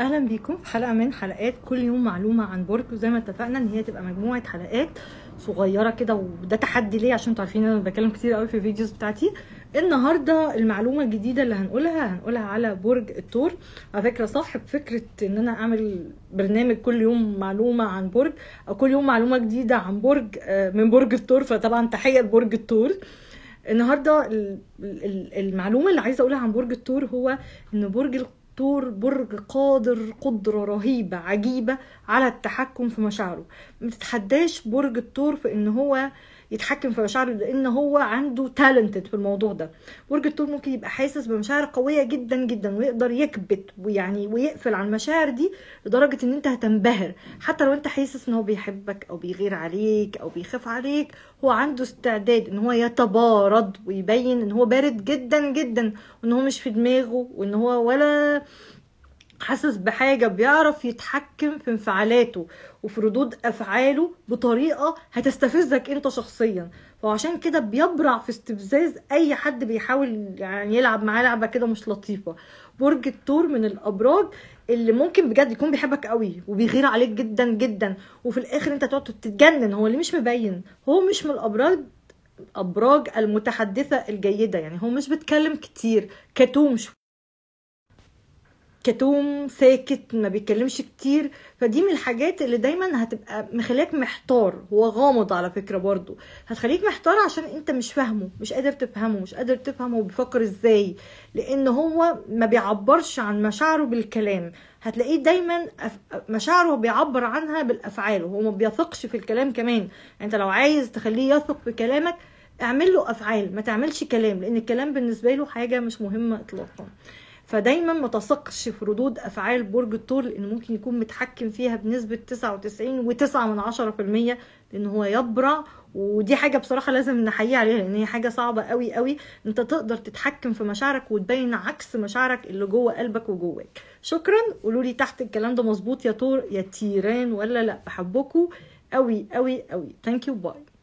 اهلا بيكم في حلقه من حلقات كل يوم معلومه عن برج وزي ما اتفقنا ان هي تبقى مجموعه حلقات صغيره كده وده تحدي ليه عشان انتوا عارفين انا بتكلم كتير قوي في الفيديوز بتاعتي النهارده المعلومه الجديده اللي هنقولها هنقولها على برج الثور على فكره صاحب فكره ان انا اعمل برنامج كل يوم معلومه عن برج او كل يوم معلومه جديده عن برج آه، من برج الثور فطبعا تحيه لبرج الثور النهارده المعلومه اللي عايزه اقولها عن برج الثور هو ان برج الدكتور برج قادر قدرة رهيبة عجيبة على التحكم في مشاعره ما تتحداش برج الثور في ان هو آه يتحكم في مشاعره لان هو عنده تالنتد في الموضوع ده برج الثور ممكن يبقى حاسس بمشاعر قويه جدا جدا ويقدر يكبت ويعني ويقفل على المشاعر دي لدرجه ان انت هتنبهر حتى لو انت حاسس ان هو بيحبك او بيغير عليك او بيخاف عليك هو عنده استعداد ان هو يتبارد ويبين ان هو بارد جدا جدا وان هو مش في دماغه وان هو ولا حاسس بحاجة بيعرف يتحكم في انفعالاته وفي ردود أفعاله بطريقة هتستفزك أنت شخصيا فعشان كده بيبرع في استفزاز أي حد بيحاول يعني يلعب معاه لعبة كده مش لطيفة برج الثور من الأبراج اللي ممكن بجد يكون بيحبك قوي وبيغير عليك جدا جدا وفي الآخر أنت تقعد تتجنن هو اللي مش مبين هو مش من الأبراج أبراج المتحدثة الجيدة يعني هو مش بيتكلم كتير كتوم كتوم ساكت ما بيتكلمش كتير فدي من الحاجات اللي دايما هتبقى مخليك محتار هو غامض على فكره برضو هتخليك محتار عشان انت مش فاهمه مش قادر تفهمه مش قادر تفهم هو بيفكر ازاي لان هو ما بيعبرش عن مشاعره بالكلام هتلاقيه دايما مشاعره بيعبر عنها بالافعال وهو ما بيثقش في الكلام كمان انت لو عايز تخليه يثق في كلامك اعمل له افعال ما تعملش كلام لان الكلام بالنسبه له حاجه مش مهمه اطلاقا فدايما ما تثقش في ردود افعال برج الثور لان ممكن يكون متحكم فيها بنسبه 99.9% لان هو يبرع ودي حاجه بصراحه لازم نحيي عليها لان هي حاجه صعبه قوي قوي انت تقدر تتحكم في مشاعرك وتبين عكس مشاعرك اللي جوه قلبك وجواك شكرا قولوا لي تحت الكلام ده مظبوط يا تور يا تيران ولا لا بحبكم قوي قوي قوي ثانك يو باي